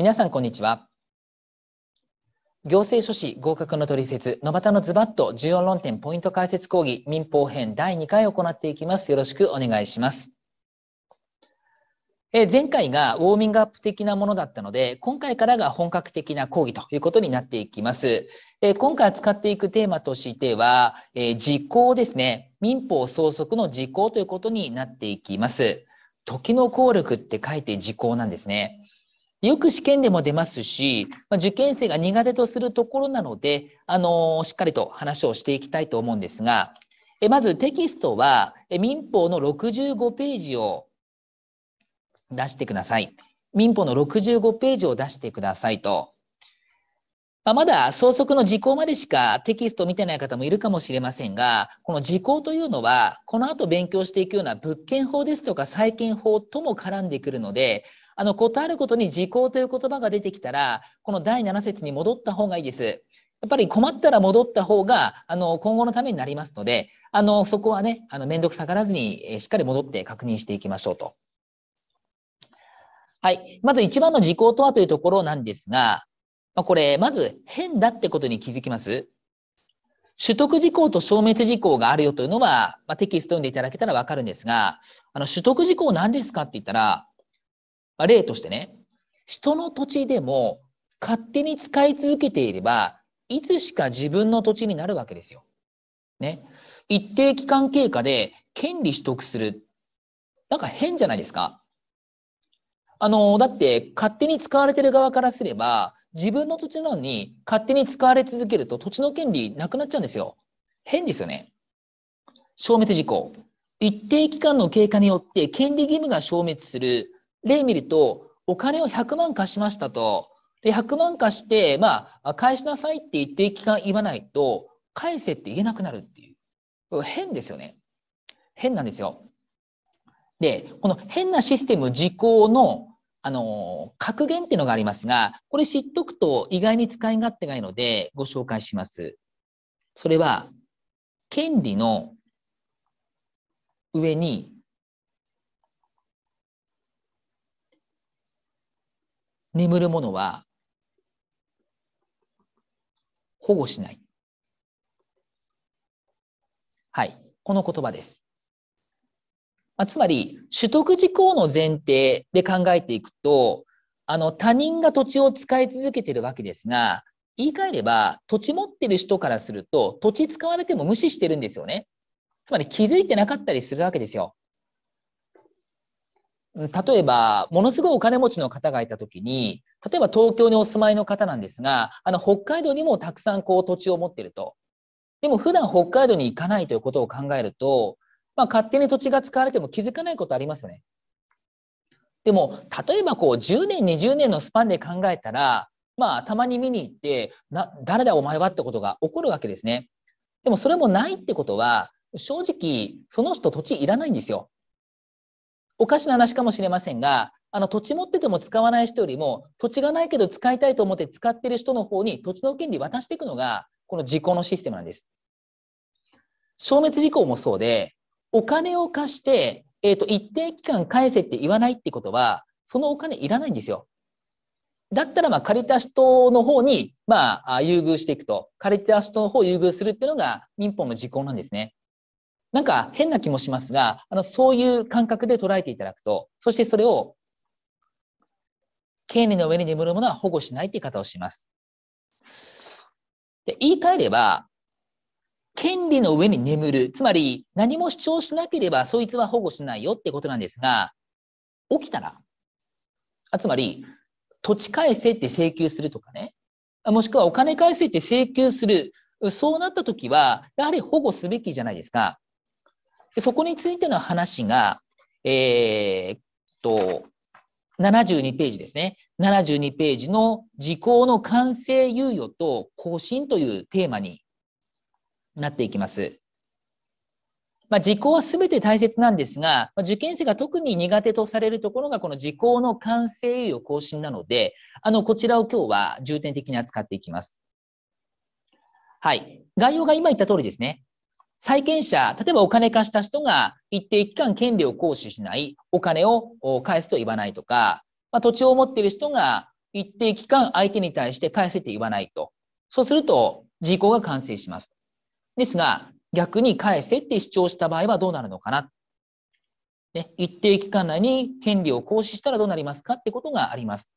皆さんこんにちは行政書士合格の取説野端のズバッと重要論点ポイント解説講義民法編第2回を行っていきますよろしくお願いしますえ前回がウォーミングアップ的なものだったので、今回からが本格的な講義ということになっていきます。え今回扱っていくテーマとしては、え実行ですね。民法総則の時効ということになっていきます。時の効力って書いて時効なんですね。よく試験でも出ますし、まあ、受験生が苦手とするところなので、あのー、しっかりと話をしていきたいと思うんですが、えまずテキストは民法の65ページを出してください。民法の65ページを出してくださいと。まあ、まだ相則の時効までしかテキストを見てない方もいるかもしれませんが、この時効というのは、この後勉強していくような物件法ですとか債権法とも絡んでくるので、あの、ことあることに時効という言葉が出てきたら、この第7節に戻った方がいいです。やっぱり困ったら戻った方が、あの、今後のためになりますので、あの、そこはね、あの、めんどくさがらずに、えしっかり戻って確認していきましょうと。はい。まず一番の時効とはというところなんですが、まあ、これ、まず変だってことに気づきます。取得事項と消滅時効があるよというのは、まあ、テキスト読んでいただけたらわかるんですが、あの、取得事項何ですかって言ったら、まあ、例としてね、人の土地でも勝手に使い続けていれば、いつしか自分の土地になるわけですよ。ね。一定期間経過で権利取得する。なんか変じゃないですか。あの、だって勝手に使われてる側からすれば、自分の土地なのに勝手に使われ続けると土地の権利なくなっちゃうんですよ。変ですよね。消滅事項。一定期間の経過によって権利義務が消滅する例見ると、お金を100万貸しましたと。で、100万貸して、まあ、返しなさいって言って期間言わないと、返せって言えなくなるっていう。変ですよね。変なんですよ。で、この変なシステム時効の、あの、格言っていうのがありますが、これ知っとくと意外に使い勝手がいいので、ご紹介します。それは、権利の上に眠るものは保護しない。はい、この言葉です。まあ、つまり、取得事項の前提で考えていくと、あの他人が土地を使い続けてるわけですが、言い換えれば、土地持ってる人からすると、土地使われても無視してるんですよね。つまり気づいてなかったりするわけですよ。例えば、ものすごいお金持ちの方がいたときに、例えば東京にお住まいの方なんですが、あの、北海道にもたくさんこう土地を持ってると。でも普段北海道に行かないということを考えると、まあ、勝手に土地が使われても気づかないことありますよね。でも、例えばこう10年、20年のスパンで考えたら、まあ、たまに見に行って、な、誰だお前はってことが起こるわけですね。でもそれもないってことは、正直、その人土地いらないんですよ。おかしな話かもしれませんが、あの土地持ってても使わない人よりも、土地がないけど使いたいと思って使ってる人の方に土地の権利渡していくのが、この時効のシステムなんです。消滅時効もそうで、お金を貸して、えっ、ー、と、一定期間返せって言わないってことは、そのお金いらないんですよ。だったら、まあ、借りた人の方に、まあ、優遇していくと。借りた人の方を優遇するっていうのが民法の時効なんですね。なんか変な気もしますが、あのそういう感覚で捉えていただくと、そしてそれを、権利の上に眠るものは保護しないという言い方をします。で言い換えれば、権利の上に眠る、つまり何も主張しなければそいつは保護しないよってことなんですが、起きたら、あつまり、土地返せって請求するとかね、もしくはお金返せって請求する、そうなった時は、やはり保護すべきじゃないですか。そこについての話が、えー、っと、72ページですね。72ページの時効の完成猶予と更新というテーマになっていきます。まあ、時効はすべて大切なんですが、ま受験生が特に苦手とされるところがこの時効の完成猶予更新なので、あの、こちらを今日は重点的に扱っていきます。はい。概要が今言った通りですね。債権者、例えばお金貸した人が一定期間権利を行使しない、お金を返すと言わないとか、まあ、土地を持っている人が一定期間相手に対して返せって言わないと。そうすると、事項が完成します。ですが、逆に返せって主張した場合はどうなるのかな。ね、一定期間内に権利を行使したらどうなりますかってことがあります。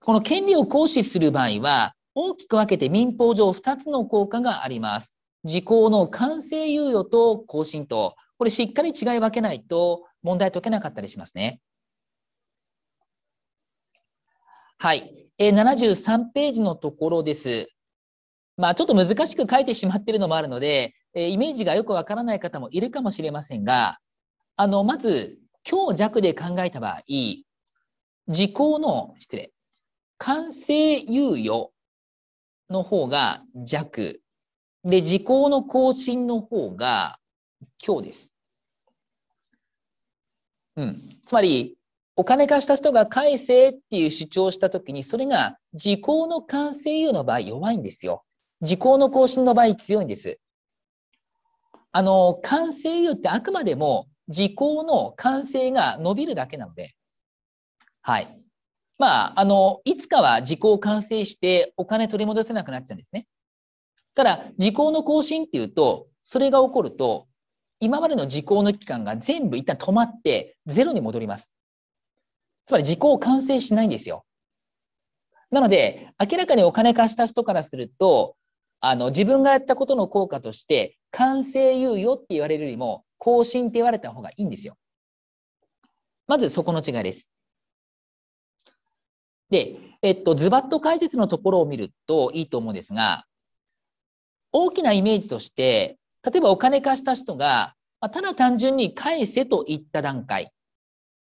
この権利を行使する場合は、大きく分けて民法上2つの効果があります。時効の完成猶予と更新と、これしっかり違い分けないと問題解けなかったりしますね。はい。えー、73ページのところです。まあ、ちょっと難しく書いてしまっているのもあるので、えー、イメージがよくわからない方もいるかもしれませんが、あの、まず、強弱で考えた場合、時効の、失礼、完成猶予の方が弱、で、時効の更新の方が今日です。うん。つまり、お金貸した人が返せっていう主張したときに、それが時効の完成猶予の場合弱いんですよ。時効の更新の場合強いんです。あの、完成猶予ってあくまでも時効の完成が伸びるだけなので、はい。まあ、あの、いつかは時効完成してお金取り戻せなくなっちゃうんですね。ただ、時効の更新っていうと、それが起こると、今までの時効の期間が全部一旦止まって、ゼロに戻ります。つまり時効完成しないんですよ。なので、明らかにお金貸した人からすると、あの、自分がやったことの効果として、完成猶予って言われるよりも、更新って言われた方がいいんですよ。まずそこの違いです。で、えっと、ズバッと解説のところを見るといいと思うんですが、大きなイメージとして、例えばお金貸した人が、まあ、ただ単純に返せと言った段階。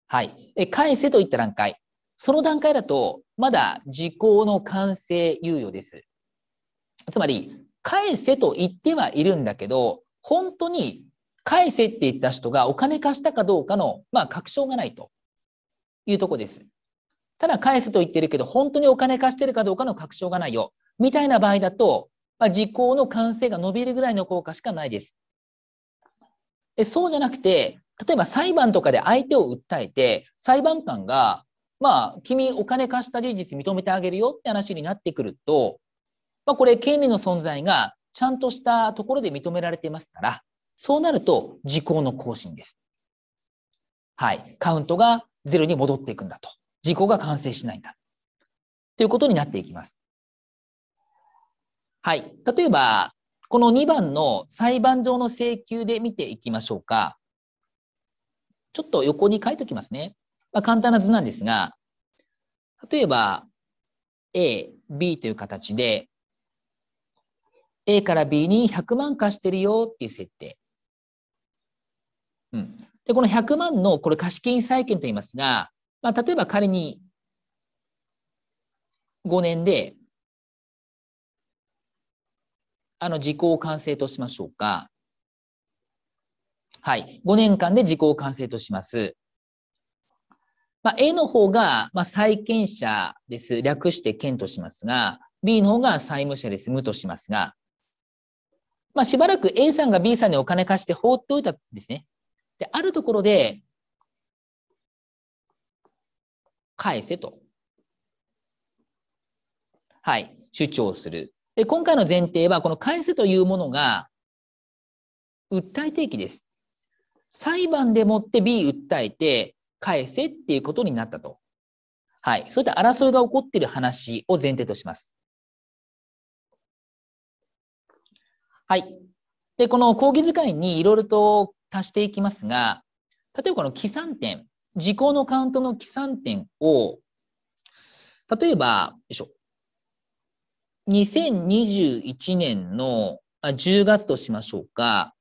はい。え返せと言った段階。その段階だと、まだ時効の完成猶予です。つまり、返せと言ってはいるんだけど、本当に返せって言った人がお金貸したかどうかの、まあ、確証がないというとこです。ただ返せと言ってるけど、本当にお金貸してるかどうかの確証がないよ。みたいな場合だと、まあ、時効の完成が伸びるぐらいの効果しかないです。でそうじゃなくて、例えば裁判とかで相手を訴えて、裁判官が、まあ、君お金貸した事実認めてあげるよって話になってくると、まあ、これ権利の存在がちゃんとしたところで認められていますから、そうなると時効の更新です。はい。カウントがゼロに戻っていくんだと。時効が完成しないんだ。ということになっていきます。はい。例えば、この2番の裁判上の請求で見ていきましょうか。ちょっと横に書いておきますね。まあ、簡単な図なんですが、例えば A、B という形で、A から B に100万貸してるよっていう設定。うん、でこの100万のこれ貸金債権と言いますが、まあ、例えば仮に5年であの時効完成としましょうか。はい。5年間で時効完成とします。まあ、A の方が、まあ、債権者です。略して権としますが、B の方が債務者です。無としますが、まあ、しばらく A さんが B さんにお金貸して放っておいたんですね。で、あるところで、返せと。はい。主張する。で今回の前提はこの返せというものが訴え定起です。裁判でもって B 訴えて返せっていうことになったと。はい。そういった争いが起こっている話を前提とします。はい。で、この講義図解にいろいろと足していきますが、例えばこの起算点、時効のカウントの起算点を、例えば、よいしょ、2021年の10月としましょうか。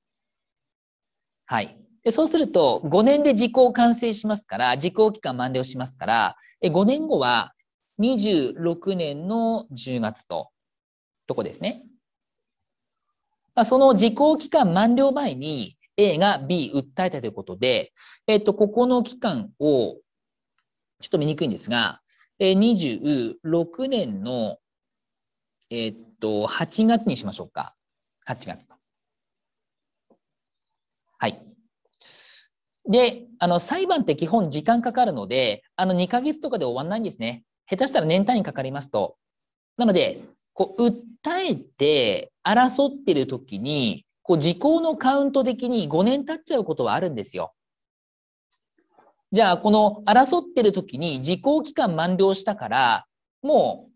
はい。でそうすると、5年で時効完成しますから、時効期間満了しますから、5年後は26年の10月と、とこですね。まあ、その時効期間満了前に A が B 訴えたということで、えっと、ここの期間を、ちょっと見にくいんですが、26年のえー、っと、8月にしましょうか。8月。はい。で、あの、裁判って基本時間かかるので、あの、2ヶ月とかで終わんないんですね。下手したら年単位かかりますと。なので、こう、訴えて争ってる時に、こう、時効のカウント的に5年経っちゃうことはあるんですよ。じゃあ、この争ってる時に時効期間満了したから、もう、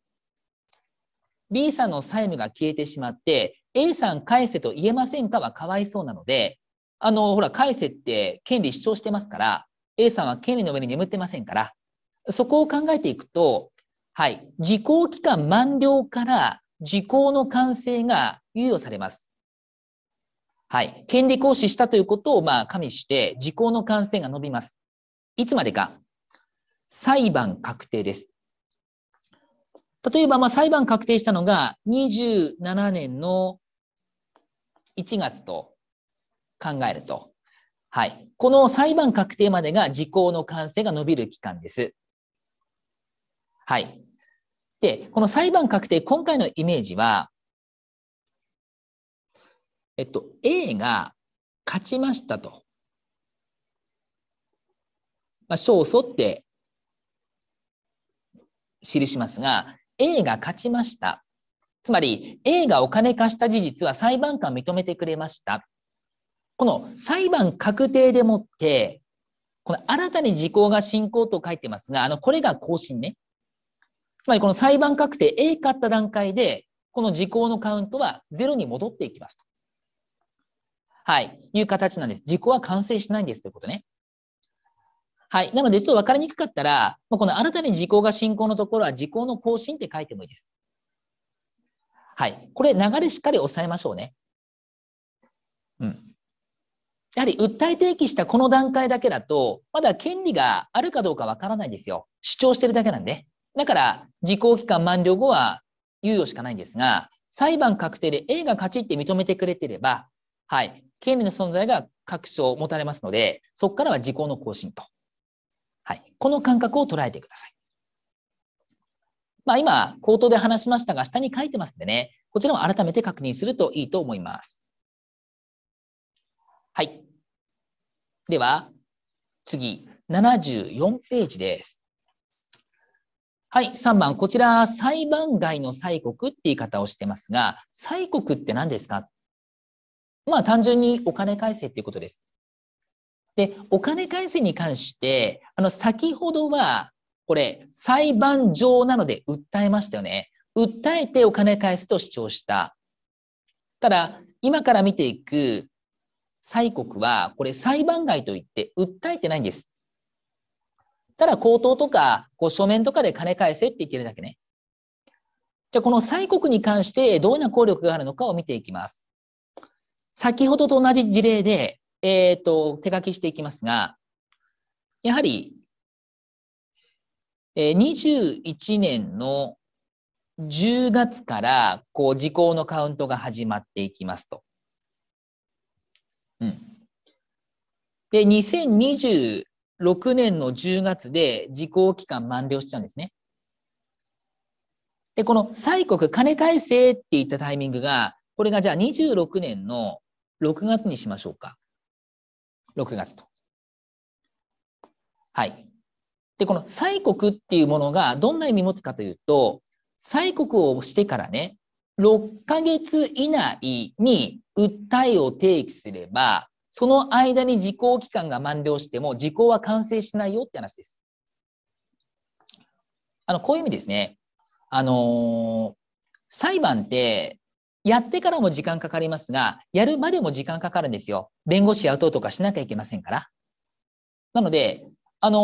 B さんの債務が消えてしまって、A さん返せと言えませんかはかわいそうなので、あの、ほら、返せって権利主張してますから、A さんは権利の上に眠ってませんから、そこを考えていくと、はい、時効期間満了から時効の完成が猶予されます。はい、権利行使したということをまあ加味して、時効の完成が伸びます。いつまでか、裁判確定です。例えば、まあ、裁判確定したのが27年の1月と考えると、はい、この裁判確定までが時効の完成が伸びる期間です。はい。で、この裁判確定、今回のイメージは、えっと、A が勝ちましたと。まあ、勝訴って記しますが、A が勝ちました。つまり A がお金貸した事実は裁判官認めてくれました。この裁判確定でもって、この新たに時効が進行と書いてますが、あの、これが更新ね。つまりこの裁判確定 A 勝った段階で、この時効のカウントは0に戻っていきますと。はい。いう形なんです。時効は完成しないんですということね。はい。なので、ちょっと分かりにくかったら、この新たに時効が進行のところは時効の更新って書いてもいいです。はい。これ、流れしっかり押さえましょうね。うん。やはり訴え提起したこの段階だけだと、まだ権利があるかどうかわからないですよ。主張してるだけなんで。だから、時効期間満了後は猶予しかないんですが、裁判確定で A が勝ちって認めてくれてれば、はい、権利の存在が確証を持たれますので、そこからは時効の更新と。この感覚を捉えてください。まあ、今、口頭で話しましたが、下に書いてますんでね、こちらも改めて確認するといいと思います。はい。では、次、74ページです。はい、3番、こちら、裁判外の催告って言い方をしてますが、催告って何ですかまあ、単純にお金返せっていうことです。で、お金返せに関して、あの、先ほどは、これ、裁判上なので訴えましたよね。訴えてお金返せと主張した。ただ、今から見ていく債国は、これ裁判外といって訴えてないんです。ただ、口頭とか、こう書面とかで金返せって言ってるだけね。じゃあ、この債国に関してどういうな効力があるのかを見ていきます。先ほどと同じ事例で、えっ、ー、と、手書きしていきますが、やはり、えー、21年の10月から、こう、時効のカウントが始まっていきますと。うん。で、2026年の10月で時効期間満了しちゃうんですね。で、この催告、金返せって言ったタイミングが、これがじゃあ26年の6月にしましょうか。6月と。はい。で、この催告っていうものがどんな意味持つかというと、催告をしてからね、6ヶ月以内に訴えを提起すれば、その間に時効期間が満了しても、時効は完成しないよって話です。あの、こういう意味ですね。あのー、裁判って、やってからも時間かかりますが、やるまでも時間かかるんですよ。弁護士雇うとかしなきゃいけませんから。なので、あのー、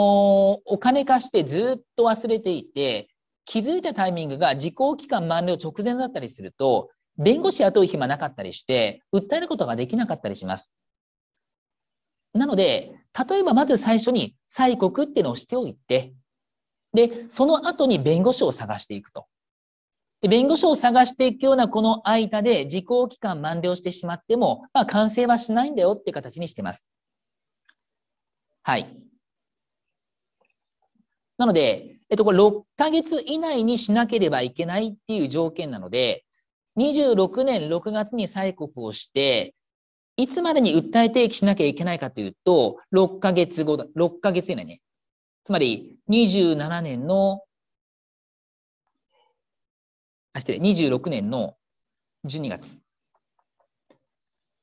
お金貸してずっと忘れていて、気づいたタイミングが時効期間満了直前だったりすると、弁護士雇う暇なかったりして、訴えることができなかったりします。なので、例えばまず最初に催告っていうのをしておいて、で、その後に弁護士を探していくと。弁護士を探していくようなこの間で時効期間満了してしまっても、まあ、完成はしないんだよっていう形にしてます。はい。なので、えっと、これ6ヶ月以内にしなければいけないっていう条件なので、26年6月に催告をして、いつまでに訴え提起しなきゃいけないかというと、6ヶ月後だ、6ヶ月以内ね。つまり、27年のあ、失礼、26年の12月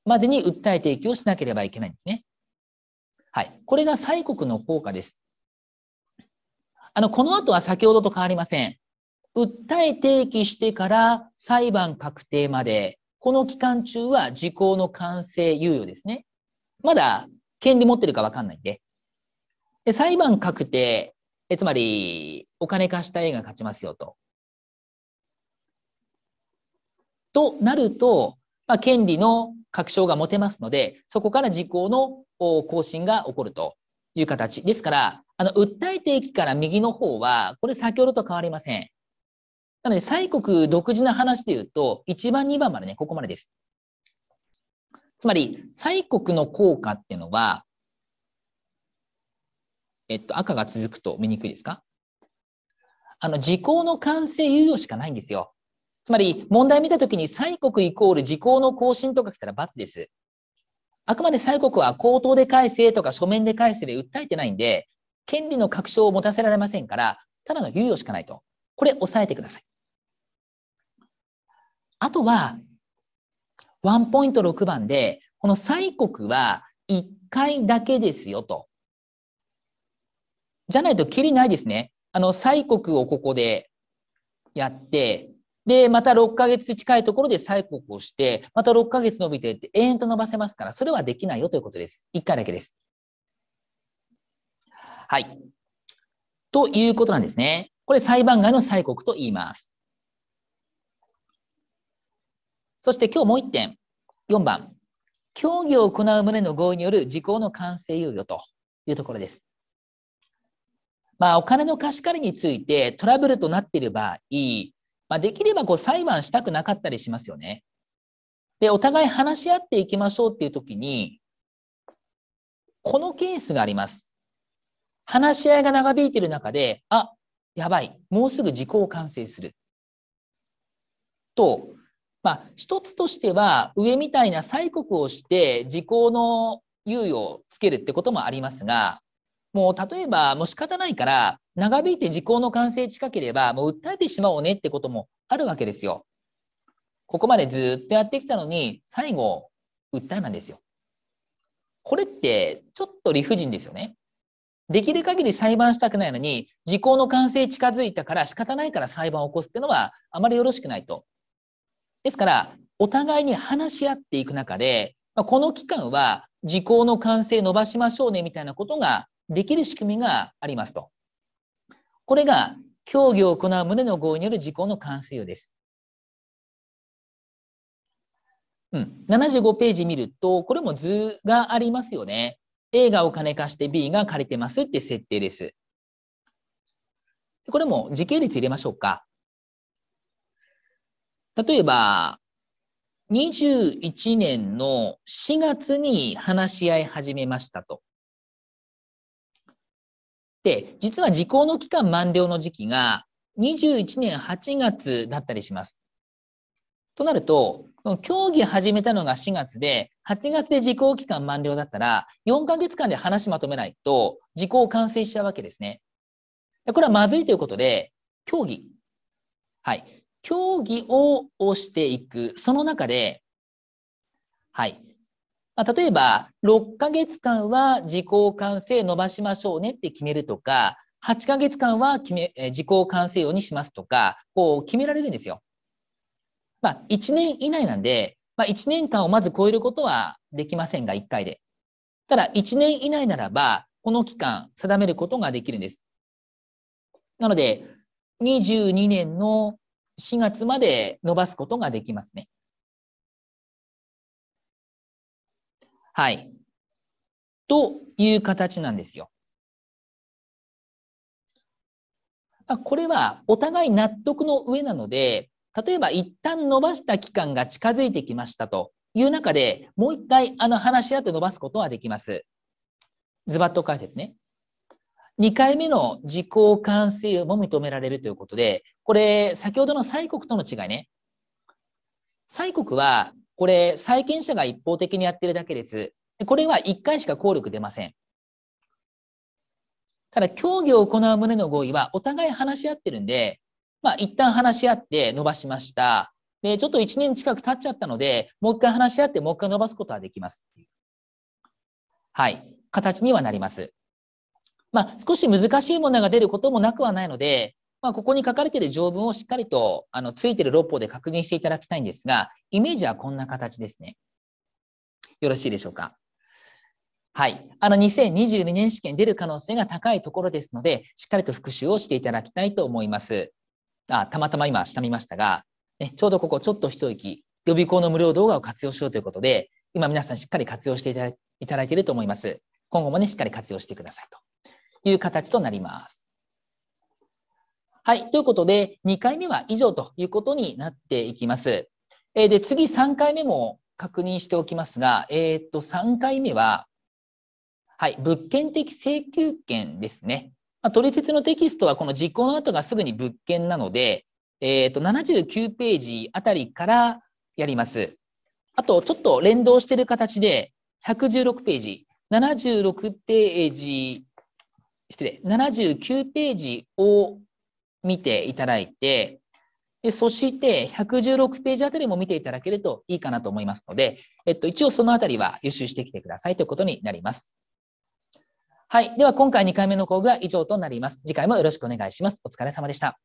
までに訴え提起をしなければいけないんですね。はい。これが催国の効果です。あの、この後は先ほどと変わりません。訴え提起してから裁判確定まで、この期間中は時効の完成猶予ですね。まだ権利持ってるかわかんないんで。で裁判確定え、つまりお金貸した A が勝ちますよと。となると、まあ、権利の確証が持てますので、そこから時効の更新が起こるという形。ですから、あの、訴え定期から右の方は、これ先ほどと変わりません。なので、西国独自の話で言うと、1番、2番までね、ここまでです。つまり、西国の効果っていうのは、えっと、赤が続くと見にくいですかあの、時効の完成猶予しかないんですよ。つまり、問題見たときに、催国イコール時効の更新とか来たら罰です。あくまで催国は口頭で返せとか書面で返せで訴えてないんで、権利の確証を持たせられませんから、ただの猶予しかないと。これ、押さえてください。あとは、ワンポイント6番で、この催国は1回だけですよと。じゃないと、きりないですね。あの、催国をここでやって、で、また6ヶ月近いところで催告をして、また6ヶ月伸びていって、延々と伸ばせますから、それはできないよということです。1回だけです。はい。ということなんですね。これ裁判外の催告と言います。そして今日もう1点。4番。協議を行う旨の合意による時効の完成猶予というところです。まあ、お金の貸し借りについてトラブルとなっている場合、まあ、できればこう裁判したくなかったりしますよね。で、お互い話し合っていきましょうっていうときに、このケースがあります。話し合いが長引いてる中で、あ、やばい、もうすぐ時効完成する。と、まあ、一つとしては、上みたいな催告をして、時効の猶予をつけるってこともありますが、もう例えば、もう仕方ないから、長引いて時効の完成近ければ、もう訴えてしまおうねってこともあるわけですよ。ここまでずっとやってきたのに、最後、訴えなんですよ。これって、ちょっと理不尽ですよね。できる限り裁判したくないのに、時効の完成近づいたから仕方ないから裁判を起こすっていうのはあまりよろしくないと。ですから、お互いに話し合っていく中で、この期間は時効の完成伸ばしましょうねみたいなことができる仕組みがありますと。これが協議を行う旨の合意による事項の完成です。うん、75ページ見ると、これも図がありますよね。A がお金貸して B が借りてますって設定です。これも時系列入れましょうか。例えば、21年の4月に話し合い始めましたと。で、実は時効の期間満了の時期が21年8月だったりします。となると、競技始めたのが4月で、8月で時効期間満了だったら、4ヶ月間で話まとめないと、時効完成しちゃうわけですね。これはまずいということで、競技。はい。競技を押していく。その中で、はい。まあ、例えば、6ヶ月間は自己完成伸ばしましょうねって決めるとか、8ヶ月間は決め自己完成用にしますとか、こう決められるんですよ。まあ、1年以内なんで、まあ、1年間をまず超えることはできませんが、1回で。ただ、1年以内ならば、この期間定めることができるんです。なので、22年の4月まで伸ばすことができますね。はい。という形なんですよ。これはお互い納得の上なので、例えば一旦伸ばした期間が近づいてきましたという中で、もう一回あの話し合って伸ばすことはできます。ズバッと解説ね。2回目の時効完成も認められるということで、これ先ほどの催告との違いね。催告はこれ、債権者が一方的にやってるだけです。これは1回しか効力出ません。ただ、協議を行う旨の合意はお互い話し合ってるんで、まあ、一旦話し合って伸ばしました。で、ちょっと1年近く経っちゃったので、もう一回話し合ってもう一回伸ばすことはできます。はい。形にはなります。まあ、少し難しいものが出ることもなくはないので、まあ、ここに書かれている条文をしっかりとあのついている六法で確認していただきたいんですが、イメージはこんな形ですね。よろしいでしょうか。はい。あの、2022年試験出る可能性が高いところですので、しっかりと復習をしていただきたいと思います。あ、たまたま今、下見ましたが、ね、ちょうどここ、ちょっと一息、予備校の無料動画を活用しようということで、今皆さんしっかり活用していただいていると思います。今後もね、しっかり活用してくださいという形となります。はい。ということで、2回目は以上ということになっていきます。えー、で、次3回目も確認しておきますが、えー、っと、3回目は、はい、物件的請求権ですね。まあ、取説のテキストはこの実行の後がすぐに物件なので、えー、と79ページあたりからやります。あと、ちょっと連動している形で、116ページ、76ページ、失礼、79ページを見ていただいて、でそして116ページあたりも見ていただけるといいかなと思いますので、えっと、一応そのあたりは予習してきてくださいということになります。はい。では今回2回目の講義は以上となります。次回もよろしくお願いします。お疲れ様でした。